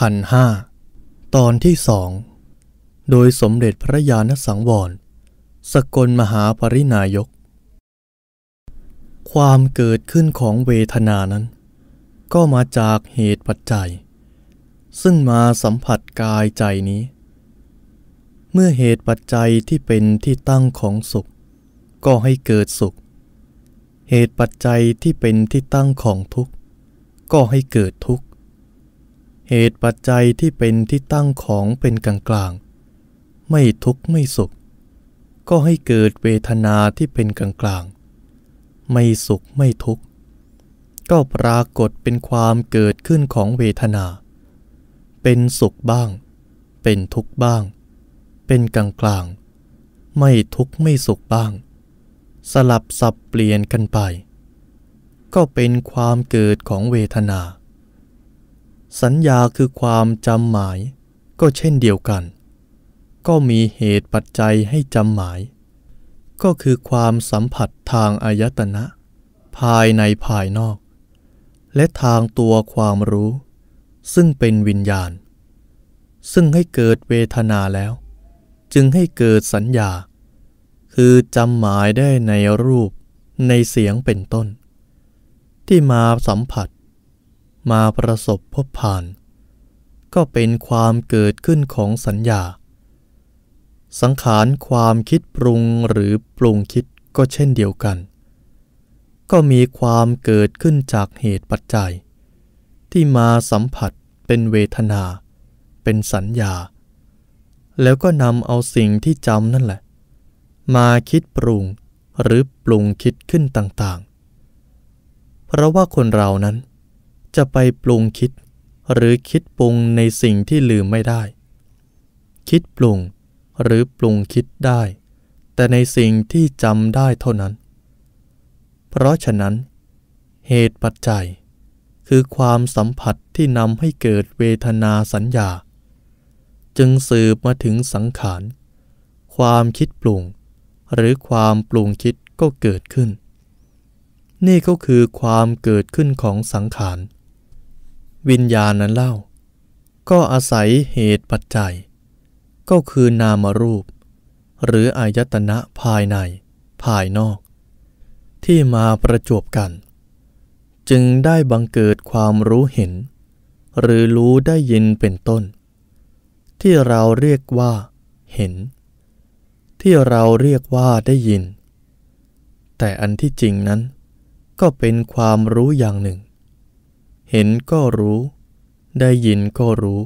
ขันห้าตอนที่สองโดยสมเด็จพระยาณสังวรสกลมหาปรินายก ความเกิดขึ้นของเวทนานั้น ก็มาจากเหตุปัจจัย ซึ่งมาสัมผัสกายใจนี้ เมื่อเหตุปัจจัยที่เป็นที่ตั้งของสุข ก็ให้เกิดสุข เหตุปัจจัยที่เป็นที่ตั้งของทุกข์ก็ให้เกิดทุกข์เหตุปัจจัยที่เป็นที่ตั้งของเป็นกลางกลางไม่ทุกข์ไม่สุข ก็ให้เกิดเวทนาที่เป็นกลางกลางไม่สุขไม่ทุกข์ก็ปรากฏเป็นความเกิดขึ้นของเวทนา เป็นสุขบ้าง เป็นทุกข์บ้าง เป็นกลางกลางไม่ทุกข์ไม่สุขบ้าง สลับ สับเปลี่ยนกันไป ก็เป็นความเกิดของเวทนาสัญญาคือความจำหมายก็เช่นเดียวกัน ก็มีเหตุปัจจัยให้จำหมาย ก็คือความสัมผัสทางอายตนะ ภายในภายนอก และทางตัวความรู้ ซึ่งเป็นวิญญาณ ซึ่งให้เกิดเวทนาแล้ว จึงให้เกิดสัญญา คือจำหมายได้ในรูปในเสียงเป็นต้น ที่มาสัมผัสมาประสบพบผ่าน ก็เป็นความเกิดขึ้นของสัญญา สังขารความคิดปรุงหรือปรุงคิดก็เช่นเดียวกัน ก็มีความเกิดขึ้นจากเหตุปัจจัย ที่มาสัมผัสเป็นเวทนา เป็นสัญญา แล้วก็นำเอาสิ่งที่จำนั่นแหละ มาคิดปรุงหรือปรุงคิดขึ้นต่าง ๆ เพราะว่าคนเรานั้นจะไปปรุงคิดหรือคิดปรุงในสิ่งที่ลืมไม่ได้ คิดปรุงหรือปรุงคิดได้ แต่ในสิ่งที่จำได้เท่านั้น เพราะฉะนั้น เหตุปัจจัยคือความสัมผัสที่นำให้เกิดเวทนาสัญญา จึงสืบมาถึงสังขาร ความคิดปรุงหรือความปรุงคิดก็เกิดขึ้น นี่ก็คือความเกิดขึ้นของสังขารวิญญาณนั้นเล่า ก็อาศัยเหตุปัจจัย ก็คือนามรูป หรืออายตนะภายใน ภายนอก ที่มาประจบกัน จึงได้บังเกิดความรู้เห็น หรือรู้ได้ยินเป็นต้น ที่เราเรียกว่าเห็น ที่เราเรียกว่าได้ยิน แต่อันที่จริงนั้น ก็เป็นความรู้อย่างหนึ่งเห็นก็รู้ ได้ยินก็รู้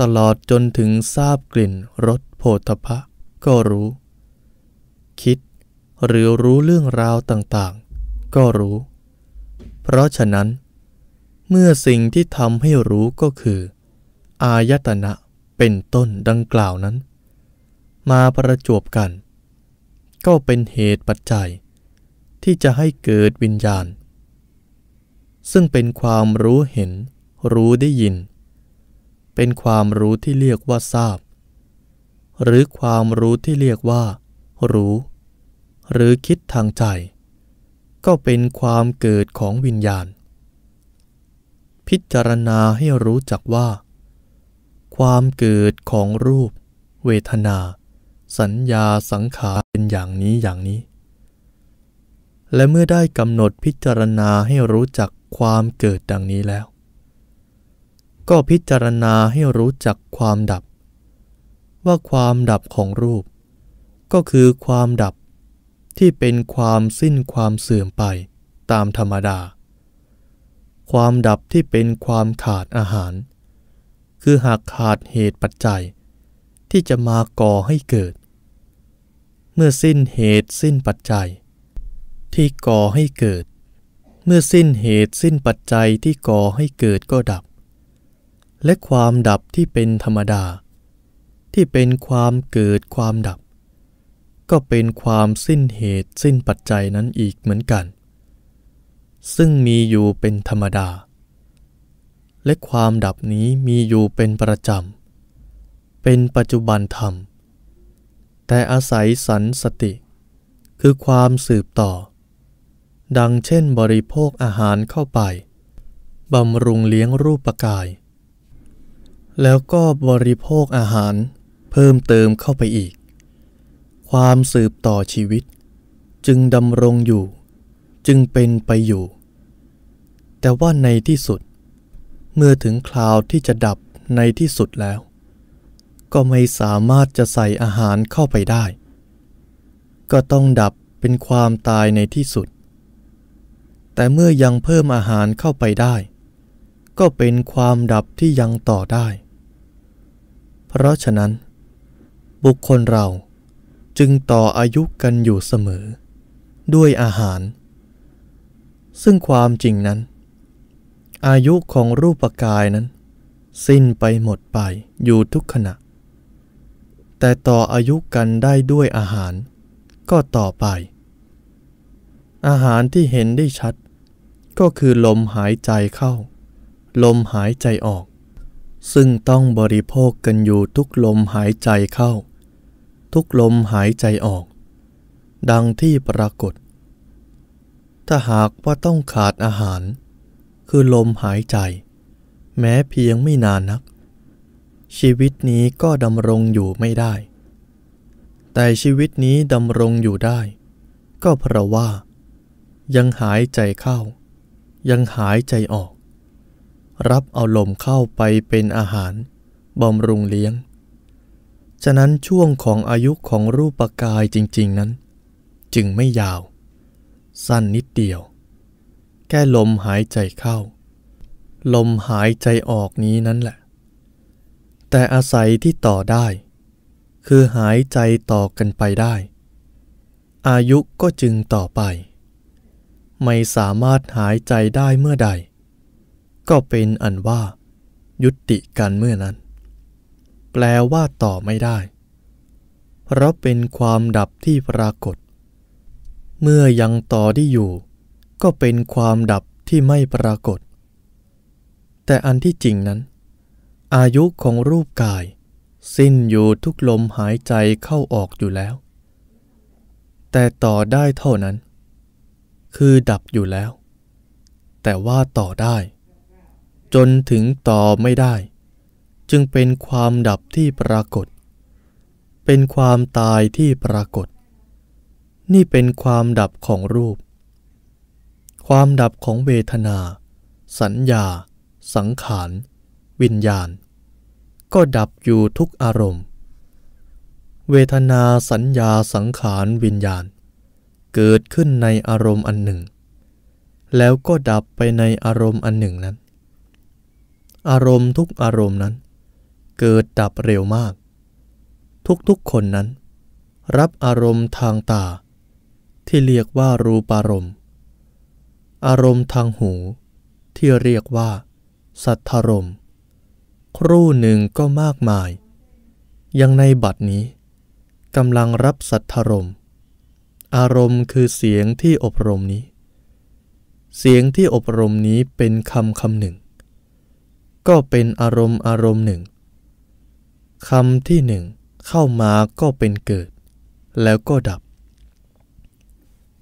ตลอดจนถึงทราบกลิ่นรสโผฏภะก็รู้ คิดหรือรู้เรื่องราวต่างๆก็รู้ เพราะฉะนั้นเมื่อสิ่งที่ทำให้รู้ก็คือ อายตนะเป็นต้นดังกล่าวนั้น มาประจวบกัน ก็เป็นเหตุปัจจัยที่จะให้เกิดวิญญาณซึ่งเป็นความรู้เห็น รู้ได้ยิน เป็นความรู้ที่เรียกว่าทราบ หรือความรู้ที่เรียกว่า รู้ หรือคิดทางใจ ก็เป็นความเกิดของวิญญาณ พิจารณาให้รู้จักว่า ความเกิดของรูป เวทนา สัญญาสังขารเป็นอย่างนี้อย่างนี้ และเมื่อได้กำหนดพิจารณาให้รู้จักความเกิดดังนี้แล้ว ก็พิจารณาให้รู้จักความดับ ว่าความดับของรูป ก็คือความดับที่เป็นความสิ้นความเสื่อมไปตามธรรมดา ความดับที่เป็นความขาดอาหาร คือหากขาดเหตุปัจจัย ที่จะมาก่อให้เกิด เมื่อสิ้นเหตุสิ้นปัจจัย ที่ก่อให้เกิดเมื่อสิ้นเหตุสิ้นปัจจัยที่ก่อให้เกิดก็ดับ และความดับที่เป็นธรรมดา ที่เป็นความเกิดความดับ ก็เป็นความสิ้นเหตุสิ้นปัจจัยนั้นอีกเหมือนกัน ซึ่งมีอยู่เป็นธรรมดา และความดับนี้มีอยู่เป็นประจำ เป็นปัจจุบันธรรม แต่อาศัยสันสติ คือความสืบต่อดังเช่นบริโภคอาหารเข้าไปบำรุงเลี้ยงรูปกาย แล้วก็บริโภคอาหารเพิ่มเติมเข้าไปอีก ความสืบต่อชีวิต จึงดำรงอยู่ จึงเป็นไปอยู่ แต่ว่าในที่สุด เมื่อถึงคราวที่จะดับในที่สุดแล้ว ก็ไม่สามารถจะใส่อาหารเข้าไปได้ ก็ต้องดับเป็นความตายในที่สุดแต่เมื่อยังเพิ่มอาหารเข้าไปได้ ก็เป็นความดับที่ยังต่อได้ เพราะฉะนั้น บุคคลเราจึงต่ออายุกันอยู่เสมอ ด้วยอาหาร ซึ่งความจริงนั้น อายุของรูปกายนั้น สิ้นไปหมดไปอยู่ทุกขณะ แต่ต่ออายุกันได้ด้วยอาหารก็ต่อไปอาหารที่เห็นได้ชัด ก็คือลมหายใจเข้า ลมหายใจออก ซึ่งต้องบริโภคกันอยู่ทุกลมหายใจเข้า ทุกลมหายใจออก ดังที่ปรากฏ ถ้าหากว่าต้องขาดอาหาร คือลมหายใจ แม้เพียงไม่นานนัก ชีวิตนี้ก็ดำรงอยู่ไม่ได้ แต่ชีวิตนี้ดำรงอยู่ได้ ก็เพราะว่ายังหายใจเข้ายังหายใจออก รับเอาลมเข้าไปเป็นอาหารบำรุงเลี้ยงฉะนั้นช่วงของอายุของรูปกายจริง ๆนั้น จึงไม่ยาวสั้นนิดเดียวแค่ลมหายใจเข้า ลมหายใจออกนี้นั่นแหละ แต่อาศัยที่ต่อได้ คือหายใจต่อกันไปได้ อายุก็จึงต่อไปไม่สามารถหายใจได้เมื่อใด ก็เป็นอันว่า ยุติกันเมื่อนั้น แปลว่าต่อไม่ได้ เพราะเป็นความดับที่ปรากฏ เมื่อยังต่อได้อยู่ ก็เป็นความดับที่ไม่ปรากฏ แต่อันที่จริงนั้น อายุของรูปกาย สิ้นอยู่ทุกลมหายใจเข้าออกอยู่แล้ว แต่ต่อได้เท่านั้นคือดับอยู่แล้ว แต่ว่าต่อได้ จนถึงต่อไม่ได้ จึงเป็นความดับที่ปรากฏ เป็นความตายที่ปรากฏ นี่เป็นความดับของรูป ความดับของเวทนา สัญญา สังขารวิญญาณ ก็ดับอยู่ทุกอารมณ์ เวทนาสัญญาสังขารวิญญาณเกิดขึ้นในอารมณ์อันหนึ่ง แล้วก็ดับไปในอารมณ์อันหนึ่งนั้น อารมณ์ทุกอารมณ์นั้น เกิดดับเร็วมาก ทุกๆ คนนั้น รับอารมณ์ทางตาที่เรียกว่ารูปารมณ์ อารมณ์ทางหูที่เรียกว่า สัทธารมครู่หนึ่งก็มากมาย ยังในบัดนี้กำลังรับสัทธารมณ์อารมณ์คือเสียงที่อบรมนี้ เสียงที่อบรมนี้เป็นคำคำหนึ่ง ก็เป็นอารมณ์อารมณ์หนึ่งคำที่หนึ่งเข้ามาก็เป็นเกิด แล้วก็ดับ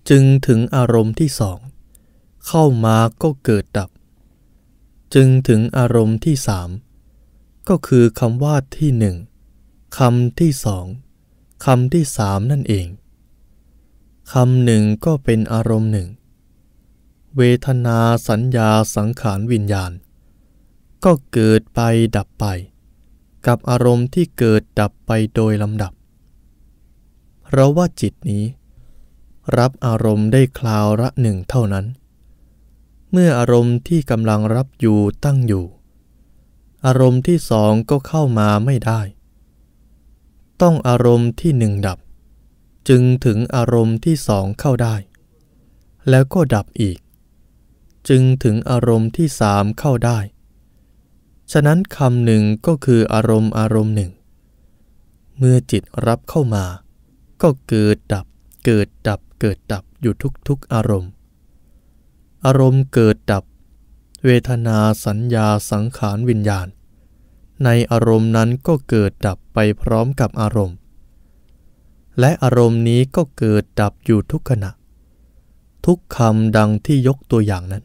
จึงถึงอารมณ์ที่สอง เข้ามาก็เกิดดับ จึงถึงอารมณ์ที่สามก็คือคำว่าที่หนึ่งคำที่สองคำที่สามนั่นเองคำหนึ่งก็เป็นอารมณ์หนึ่ง เวทนาสัญญาสังขารวิญญาณ ก็เกิดไปดับไป กับอารมณ์ที่เกิดดับไปโดยลำดับ เราว่าจิตนี้ รับอารมณ์ได้คราวละหนึ่งเท่านั้น เมื่ออารมณ์ที่กำลังรับอยู่ตั้งอยู่ อารมณ์ที่สองก็เข้ามาไม่ได้ ต้องอารมณ์ที่หนึ่งดับจึงถึงอารมณ์ที่สองเข้าได้ แล้วก็ดับอีก จึงถึงอารมณ์ที่สามเข้าได้ ฉะนั้นคำหนึ่ง ก็คืออารมณ์อารมณ์หนึ่งเมื่อจิตรับเข้ามา ก็เกิดดับ เกิดดับเกิดดับ อยู่ทุกๆอารมณ์ อารมณ์เกิดดับ เวทนาสัญญาสังขารวิญญาณ ในอารมณ์นั้นก็เกิดดับไปพร้อมกับอารมณ์และอารมณ์นี้ก็เกิดดับอยู่ทุกขณะ ทุกคำดังที่ยกตัวอย่างนั้น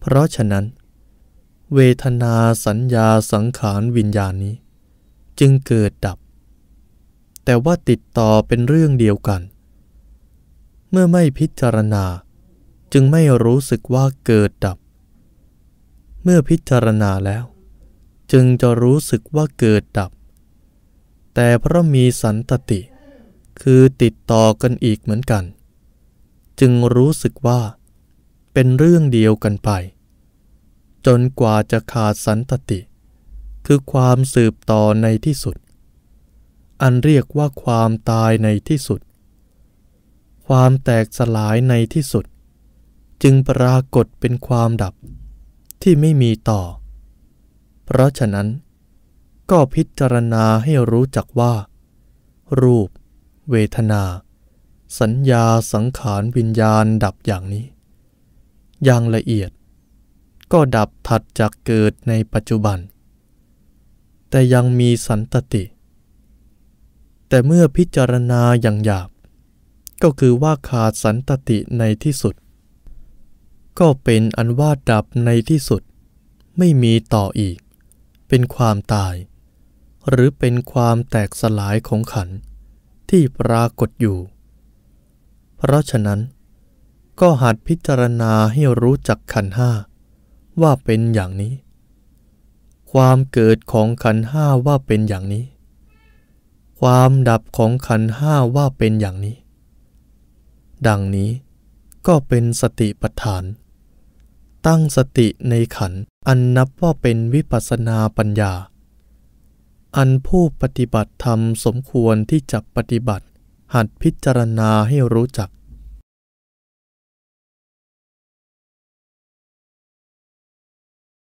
เพราะฉะนั้น เวทนาสัญญาสังขารวิญญาณนี้ จึงเกิดดับ แต่ว่าติดต่อเป็นเรื่องเดียวกัน เมื่อไม่พิจารณาจึงไม่รู้สึกว่าเกิดดับ เมื่อพิจารณาแล้ว จึงจะรู้สึกว่าเกิดดับแต่เพราะมีสันตติคือติดต่อกันอีกเหมือนกัน จึงรู้สึกว่าเป็นเรื่องเดียวกันไป จนกว่าจะขาดสันตติ คือความสืบต่อในที่สุด อันเรียกว่าความตายในที่สุด ความแตกสลายในที่สุด จึงปรากฏเป็นความดับที่ไม่มีต่อ เพราะฉะนั้นก็พิจารณาให้รู้จักว่า รูป เวทนา สัญญาสังขารวิญญาณดับอย่างนี้ อย่างละเอียด ก็ดับถัดจากเกิดในปัจจุบัน แต่ยังมีสันตติ แต่เมื่อพิจารณาอย่างหยาบก็คือว่าขาดสันตติในที่สุด ก็เป็นอันว่า ดับในที่สุดไม่มีต่ออีก เป็นความตายหรือเป็นความแตกสลายของขันที่ปรากฏอยู่ เพราะฉะนั้น ก็หัดพิจารณาให้รู้จักขันห้า ว่าเป็นอย่างนี้ ความเกิดของขันห้าว่าเป็นอย่างนี้ ความดับของขันห้าว่าเป็นอย่างนี้ ดังนี้ก็เป็นสติปัฏฐาน ตั้งสติในขันอันนับว่าเป็นวิปัสนาปัญญาอันผู้ปฏิบัติธรรมสมควรที่จะปฏิบัติ หัดพิจารณาให้รู้จัก